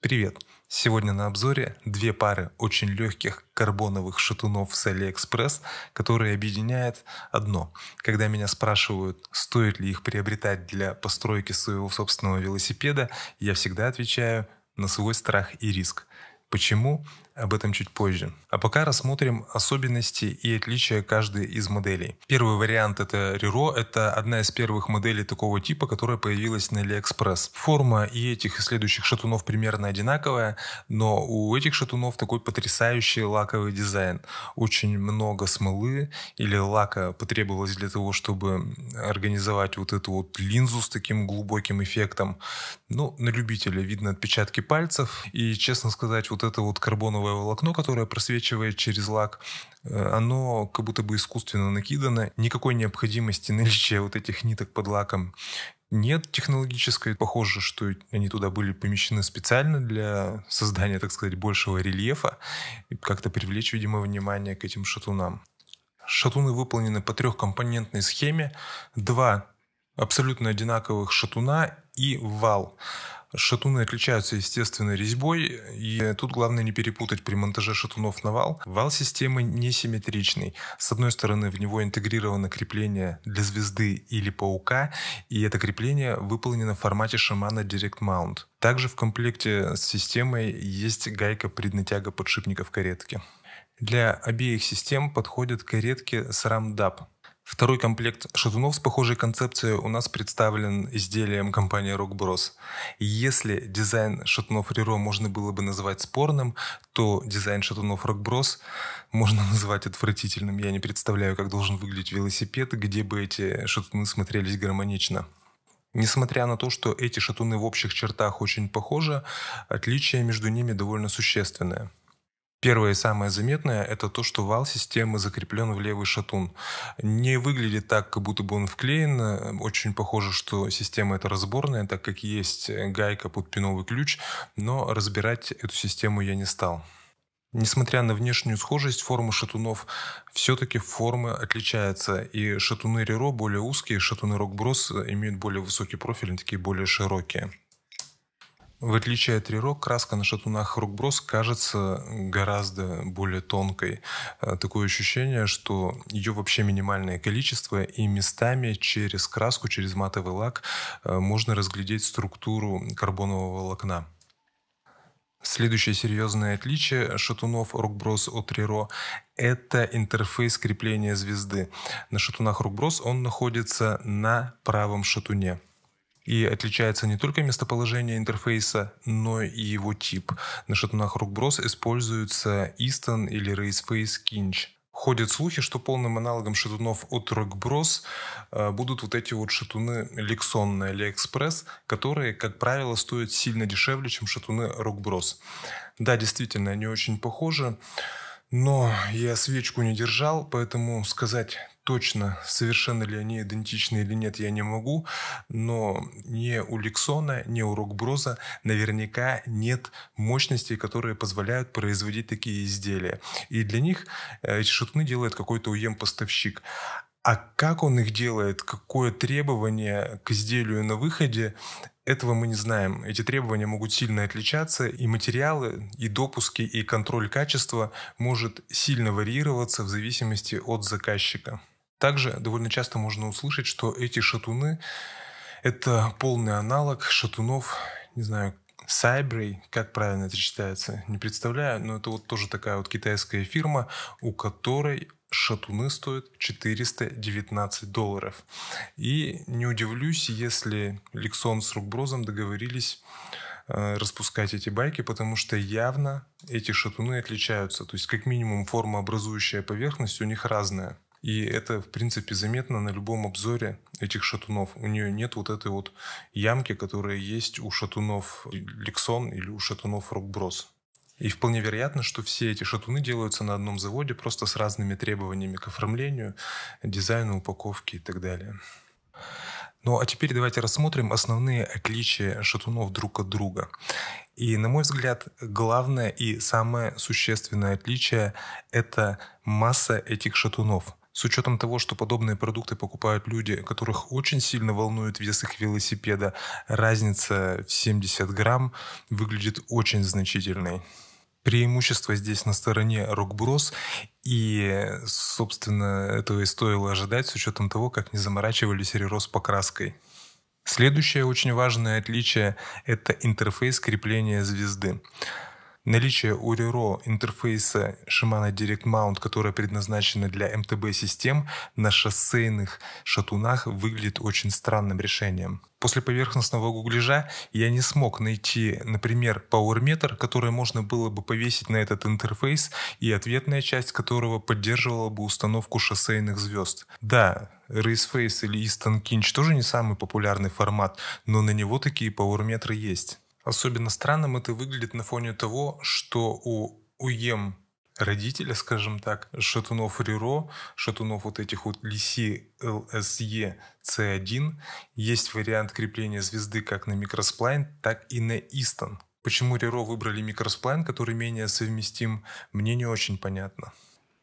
Привет! Сегодня на обзоре две пары очень легких карбоновых шатунов с AliExpress, которые объединяет одно. Когда меня спрашивают, стоит ли их приобретать для постройки своего собственного велосипеда, я всегда отвечаю на свой страх и риск. Почему? Об этом чуть позже. А пока рассмотрим особенности и отличия каждой из моделей. Первый вариант это Riro, это одна из первых моделей такого типа, которая появилась на AliExpress. Форма и этих и следующих шатунов примерно одинаковая, но у этих шатунов такой потрясающий лаковый дизайн. Очень много смолы или лака потребовалось для того, чтобы организовать вот эту вот линзу с таким глубоким эффектом. Ну, на любителя видно отпечатки пальцев. И, честно сказать, вот вот это вот карбоновое волокно, которое просвечивает через лак, э, оно как будто бы искусственно накидано. Никакой необходимости наличия вот этих ниток под лаком нет технологической. Похоже, что они туда были помещены специально для создания, так сказать, большего рельефа и как-то привлечь, видимо, внимание к этим шатунам. Шатуны выполнены по трехкомпонентной схеме. Два абсолютно одинаковых шатуна и вал. Шатуны отличаются естественной резьбой, и тут главное не перепутать при монтаже шатунов на вал. Вал системы несимметричный. С одной стороны, в него интегрировано крепление для звезды или паука, и это крепление выполнено в формате шамана Direct Mount. Также в комплекте с системой есть гайка преднатяга подшипников каретки. Для обеих систем подходят каретки с RAMDAP Второй комплект шатунов с похожей концепцией у нас представлен изделием компании Rock Bros. Если дизайн шатунов Риро можно было бы назвать спорным, то дизайн шатунов Rock Bros можно назвать отвратительным. Я не представляю, как должен выглядеть велосипед, где бы эти шатуны смотрелись гармонично. Несмотря на то, что эти шатуны в общих чертах очень похожи, отличия между ними довольно существенные. Первое и самое заметное – это то, что вал системы закреплен в левый шатун. Не выглядит так, как будто бы он вклеен. Очень похоже, что система это разборная, так как есть гайка под пиновый ключ, но разбирать эту систему я не стал. Несмотря на внешнюю схожесть формы шатунов, все-таки формы отличаются, и шатуны Реро более узкие, шатуны Рокброс имеют более высокий профиль, они такие более широкие. В отличие от рерок, краска на шатунах рукброс кажется гораздо более тонкой. Э, такое ощущение, что ее вообще минимальное количество, и местами через краску, через матовый лак э, можно разглядеть структуру карбонового волокна. Следующее серьезное отличие шатунов Рукброс от Риро – это интерфейс крепления звезды. На шатунах Рукброс он находится на правом шатуне – и отличается не только местоположение интерфейса, но и его тип. На шатунах рукброс используется Easton или Raceface Kinch. Ходят слухи, что полным аналогом шатунов от Рокброс э, будут вот эти вот шатуны Lexon на AliExpress, которые, как правило, стоят сильно дешевле, чем шатуны Рокброс. Да, действительно, они очень похожи, но я свечку не держал, поэтому сказать точно, совершенно ли они идентичны или нет, я не могу, но ни у Лексона, ни у Рокброза наверняка нет мощностей, которые позволяют производить такие изделия. И для них э, эти шатуны делает какой-то уем-поставщик. А как он их делает, какое требование к изделию на выходе, этого мы не знаем. Эти требования могут сильно отличаться, и материалы, и допуски, и контроль качества может сильно варьироваться в зависимости от заказчика. Также довольно часто можно услышать, что эти шатуны – это полный аналог шатунов, не знаю, Сайбрей, как правильно это читается, не представляю, но это вот тоже такая вот китайская фирма, у которой шатуны стоят 419 долларов. И не удивлюсь, если Лексон с Рукброзом договорились э, распускать эти байки, потому что явно эти шатуны отличаются. То есть как минимум форма образующая поверхность у них разная. И это, в принципе, заметно на любом обзоре этих шатунов. У нее нет вот этой вот ямки, которая есть у шатунов Лексон или у шатунов Рокброс. И вполне вероятно, что все эти шатуны делаются на одном заводе, просто с разными требованиями к оформлению, дизайну, упаковке и так далее. Ну а теперь давайте рассмотрим основные отличия шатунов друг от друга. И, на мой взгляд, главное и самое существенное отличие – это масса этих шатунов. С учетом того, что подобные продукты покупают люди, которых очень сильно волнует вес их велосипеда, разница в 70 грамм выглядит очень значительной. Преимущество здесь на стороне Рокброс, и, собственно, этого и стоило ожидать с учетом того, как не заморачивались Рерос покраской. Следующее очень важное отличие – это интерфейс крепления звезды. Наличие Oriro интерфейса Shimano Direct Mount, которая предназначена для МТБ-систем, на шоссейных шатунах выглядит очень странным решением. После поверхностного гуглежа я не смог найти, например, PowerMeter, который можно было бы повесить на этот интерфейс, и ответная часть которого поддерживала бы установку шоссейных звезд. Да, Raceface или Easton Kinch тоже не самый популярный формат, но на него такие PowerMeter есть. Особенно странным это выглядит на фоне того, что у УЕМ родителя, скажем так, шатунов РИРО, шатунов вот этих вот лиси LSE C1, есть вариант крепления звезды как на микросплайн, так и на Истон. Почему РИРО выбрали микросплайн, который менее совместим, мне не очень понятно.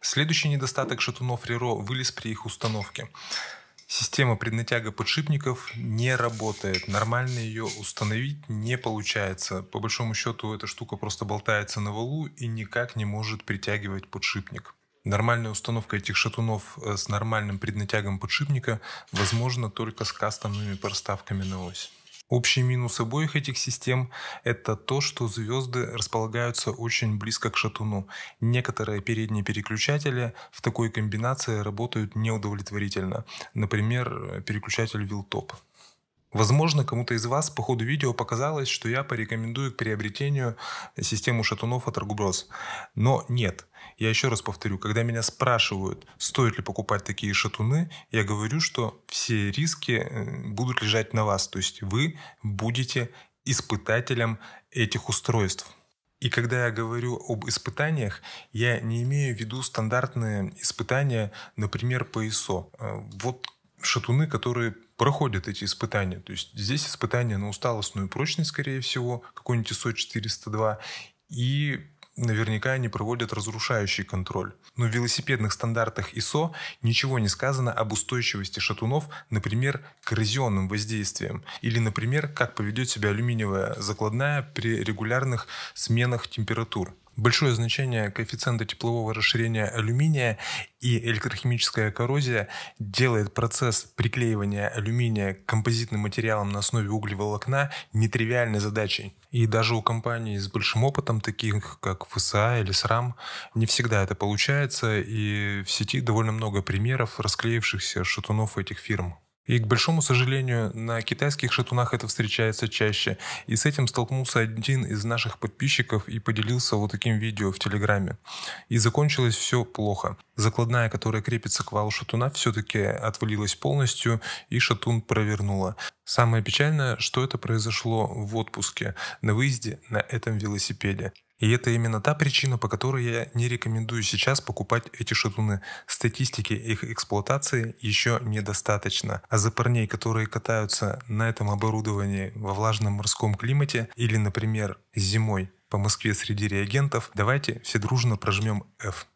Следующий недостаток шатунов РИРО вылез при их установке. Система преднатяга подшипников не работает. Нормально ее установить не получается. По большому счету эта штука просто болтается на валу и никак не может притягивать подшипник. Нормальная установка этих шатунов э, с нормальным преднатягом подшипника возможна только с кастомными проставками на ось. Общий минус обоих этих систем – это то, что звезды располагаются очень близко к шатуну. Некоторые передние переключатели в такой комбинации работают неудовлетворительно. Например, переключатель Вилтоп. Возможно, кому-то из вас по ходу видео показалось, что я порекомендую к приобретению систему шатунов от Аргуброс. Но нет. Я еще раз повторю, когда меня спрашивают, стоит ли покупать такие шатуны, я говорю, что все риски э, будут лежать на вас. То есть вы будете испытателем этих устройств. И когда я говорю об испытаниях, я не имею в виду стандартные испытания, например, по ISO. Э, вот шатуны, которые проходят эти испытания. То есть здесь испытания на усталостную прочность, скорее всего, какой-нибудь ISO 402, и наверняка они проводят разрушающий контроль. Но в велосипедных стандартах ISO ничего не сказано об устойчивости шатунов, например, коррозионным воздействиям, или, например, как поведет себя алюминиевая закладная при регулярных сменах температур большое значение коэффициента теплового расширения алюминия и электрохимическая коррозия делает процесс приклеивания алюминия к композитным материалам на основе углеволокна нетривиальной задачей. И даже у компаний с большим опытом, таких как ФСА или СРАМ, не всегда это получается, и в сети довольно много примеров расклеившихся шатунов этих фирм. И, к большому сожалению, на китайских шатунах это встречается чаще. И с этим столкнулся один из наших подписчиков и поделился вот таким видео в Телеграме. И закончилось все плохо. Закладная, которая крепится к валу шатуна, все-таки отвалилась полностью, и шатун провернула. Самое печальное, что это произошло в отпуске, на выезде на этом велосипеде. И это именно та причина, по которой я не рекомендую сейчас покупать эти шатуны. Статистики их эксплуатации еще недостаточно. А за парней, которые катаются на этом оборудовании во влажном морском климате или, например, зимой по Москве среди реагентов, давайте все дружно прожмем F.